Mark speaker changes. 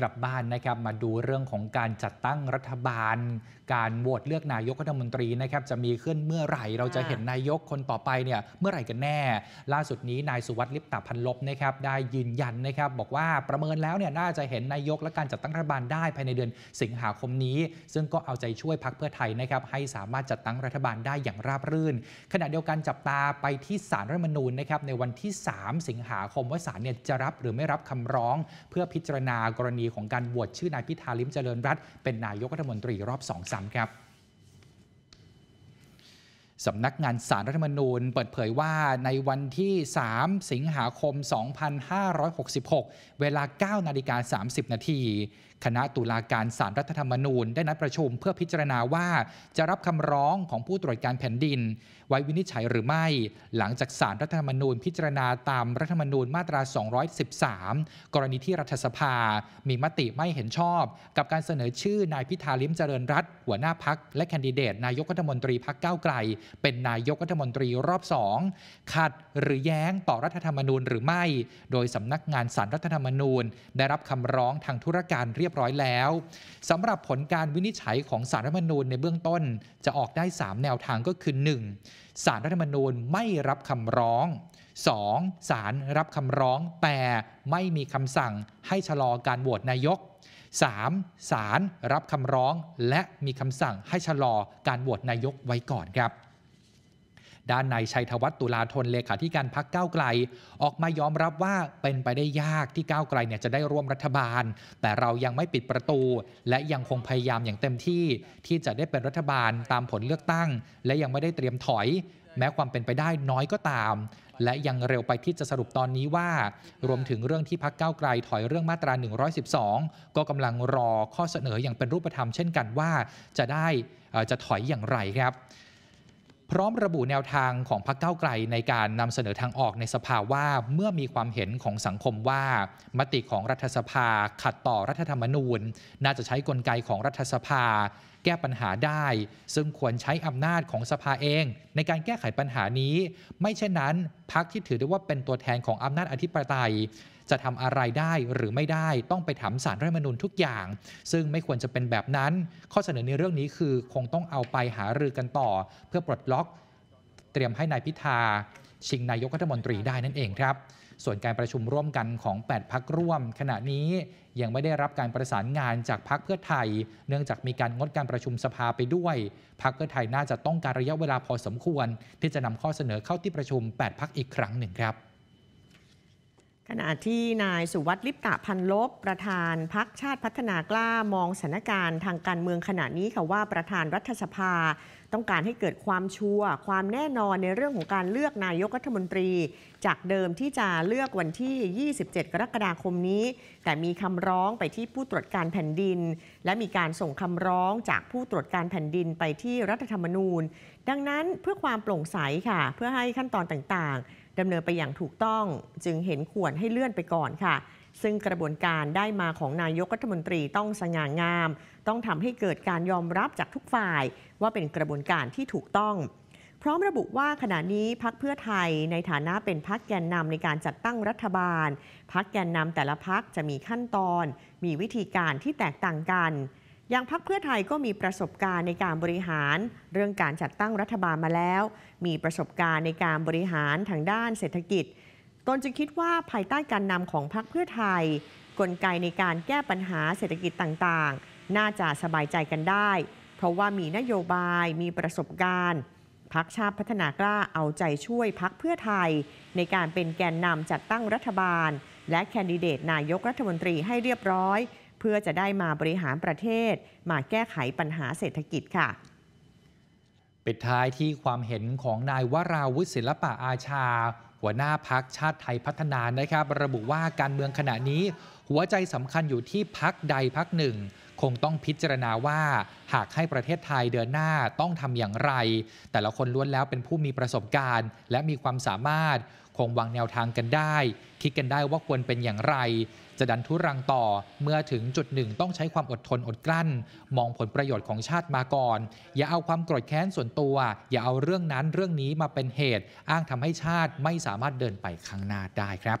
Speaker 1: กลับบ้านนะครับมาดูเรื่องของการจัดตั้งรัฐบาล การโหวตเลือกนายกรัฐมนตรีนะครับจะมีขึ้นเมื่อไหร่ เราจะเห็นนายกคนต่อไปเนี่ยเมื่อไหร่กันแน่ ล่าสุดนี้นายสุวัสดิ์ลิปตาพันลบนะครับได้ยืนยันนะครับบอกว่าประเมินแล้วเนี่ยน่าจะเห็นนายกและการจัดตั้งรัฐบาลได้ภายในเดือนสิงหาคมนี้ ซึ่งก็เอาใจช่วยพักเพื่อไทยนะครับให้สามารถจัดตั้งรัฐบาลได้อย่างราบรื่น ขณะเดียวกันจับตาไปที่สารรัฐมนูญนะครับในวันที่ 3 สิงหาคมว่าศาลเนี่ยจะรับหรือไม่รับคำร้องเพื่อพิจารณากรณีีของการบวชชื่อนายพิธาลิมเจริญรัตเป็นนายกรัฐมนตรีรอบสองสาำครับ สำนักงานสารรัฐมนูญเปิดเผยว่าในวันที่ 3 สิงหาคม 2566 เวลา 9นาฬิกา30นาทีคณะตุลาการสารรัฐธรรมนูญได้นัดประชุมเพื่อพิจารณาว่าจะรับคำร้องของผู้ตรวจการแผ่นดิน ไว้วินิจฉัยหรือไม่ หลังจากสารรัฐธรรมนูญพิจารณาตามรัฐธรรมนูญมาตรา 213 กรณีที่รัฐสภามีมติไม่เห็นชอบ กับการเสนอชื่อนายพิธาลิมเจริญรัตหัวหน้าพัก และแคนดิเดตนายกรัฐมนตรีพักเก้าไกล เป็นนายกรัฐมนตรีรอบสองขัดหรือแย้งต่อรัฐธรรมนูญหรือไม่ โดยสำนักงานสารรัฐธรรมนูญ ได้รับคำร้องทางธุรการเรียบยบร้อยแล้วสำหรับผลการวินิจฉัยของสารรัฐมนูญในเบื้องต้นจะออกได้ 3 แนวทางก็คือ 1. สารรัฐมนูญไม่รับคำร้อง 2. สารรับคำร้องแต่ไม่มีคำสั่ง ให้ชะลอการโหวตนายก 3. สารรับคำร้องและมีคำสั่งให้ชะลอการโหวตนายกไว้ก่อนครับด้านนายชัยธวัฒน์ตุลาธนเลขาธิการพักก้าวไกล ออกมายอมรับว่าเป็นไปได้ยากที่ก้าวไกลเนี่ยจะได้ร่วมรัฐบาล แต่เรายังไม่ปิดประตู และยังคงพยายามอย่างเต็มที่ที่จะได้เป็นรัฐบาลตามผลเลือกตั้ง และยังไม่ได้เตรียมถอย แม้ความเป็นไปได้น้อยก็ตาม และยังเร็วไปที่จะสรุปตอนนี้ว่า รวมถึงเรื่องที่พักเก้าไกล ถอยเรื่องมาตรา 112 ก็กำลังรอข้อเสนออย่างเป็นรูปธรรมเช่นกันว่าจะได้จะถอยอย่างไรครับพร้อมระบุแนวทางของพรรคเก้าไกลในการนำเสนอทางออกในสภาว่าเมื่อมีความเห็นของสังคมว่า มติของรัฐสภา ขัดต่อรัฐธรรมนูญ น่าจะใช้กลไกของรัฐสภา แก้ปัญหาได้ ซึ่งควรใช้อำนาจของสภาเอง ในการแก้ไขปัญหานี้ ไม่เช่นนั้นพรรคที่ถือได้ว่าเป็นตัวแทนของอำนาจอธิปไตยจะทำอะไรได้หรือไม่ได้ต้องไปถามสารรัฐมนูญทุกอย่าง ซึ่งไม่ควรจะเป็นแบบนั้น ข้อเสนอในเรื่องนี้คือคงต้องเอาไปหารือกันต่อ เพื่อปลดล็อก เตรียมให้นายพิธาชิงนายกรัฐมนตรีได้นั่นเองครับ ส่วนการประชุมร่วมกันของ 8พักร่วม ขณะนี้ยังไม่ได้รับการประสานงานจากพักเพื่อไทย เนื่องจากมีการงดการประชุมสภาไปด้วยพักเพื่อไทยน่าจะต้องการระยะเวลาพอสมควร ที่จะนำข้อเสนอเข้าที่ประชุม 8พักอีกครั้งหนึ่งครับ
Speaker 2: ขณะที่นายสุวัสดิ์ลิปตะพันลบ ประธานพักชาติพัฒนากล้ามองสถานการณ์ทางการเมืองขณะนี้ค่ะว่าประธานรัฐสภาต้องการให้เกิดความชัวร์ความแน่นอนในเรื่องของการเลือกนายกรัฐมนตรี จากเดิมที่จะเลือกวันที่ 27 กรกฎาคมนี้ แต่มีคำร้องไปที่ผู้ตรวจการแผ่นดิน และมีการส่งคำร้องจากผู้ตรวจการแผ่นดินไปที่รัฐธรรมนูญ ดังนั้นเพื่อความโปร่งใสค่ะ เพื่อให้ขั้นตอนต่างๆดำเนินไปอย่างถูกต้อง จึงเห็นควรให้เลื่อนไปก่อนค่ะ ซึ่งกระบวนการได้มาของนายกรัฐมนตรีต้องสง่างาม ต้องทำให้เกิดการยอมรับจากทุกฝ่าย ว่าเป็นกระบวนการที่ถูกต้อง พร้อมระบุว่าขณะนี้พักเพื่อไทยในฐานะเป็นพักแกนนำในการจัดตั้งรัฐบาล พักแกนนำแต่ละพักจะมีขั้นตอน มีวิธีการที่แตกต่างกันอย่างพรรคเพื่อไทยก็มีประสบการณ์ในการบริหาร เรื่องการจัดตั้งรัฐบาลมาแล้ว มีประสบการณ์ในการบริหารทางด้านเศรษฐกิจ ตนจึงคิดว่าภายใต้การนำของพรรคเพื่อไทย กลไกในการแก้ปัญหาเศรษฐกิจต่างๆ น่าจะสบายใจกันได้ เพราะว่ามีนโยบายมีประสบการณ์พรรคชาติพัฒนากล้าเอาใจช่วยพรรคเพื่อไทย ในการเป็นแกนนำจัดตั้งรัฐบาล และแคนดิเดตนายกรัฐมนตรีให้เรียบร้อยเพื่อจะได้มาบริหารประเทศ มาแก้ไขปัญหาเศรษฐกิจค่ะ
Speaker 1: ปิดท้ายที่ความเห็นของนายวราวุฒิศิลปะอาชา หัวหน้าพักชาติไทยพัฒนานะครับ ระบุว่าการเมืองขณะนี้ หัวใจสำคัญอยู่ที่พักใดพักหนึ่งคงต้องพิจารณาว่าหากให้ประเทศไทยเดินหน้าต้องทำอย่างไร แต่ละคนล้วนแล้วเป็นผู้มีประสบการณ์ และมีความสามารถคงวางแนวทางกันได้ คิดกันได้ว่าควรเป็นอย่างไร จะดันทุรังต่อเมื่อถึงจุดหนึ่งต้องใช้ความอดทนอดกลั้น มองผลประโยชน์ของชาติมาก่อนอย่าเอาความโกรธแค้นส่วนตัว อย่าเอาเรื่องนั้นเรื่องนี้มาเป็นเหตุ อ้างทำให้ชาติไม่สามารถเดินไปข้างหน้าได้ครับ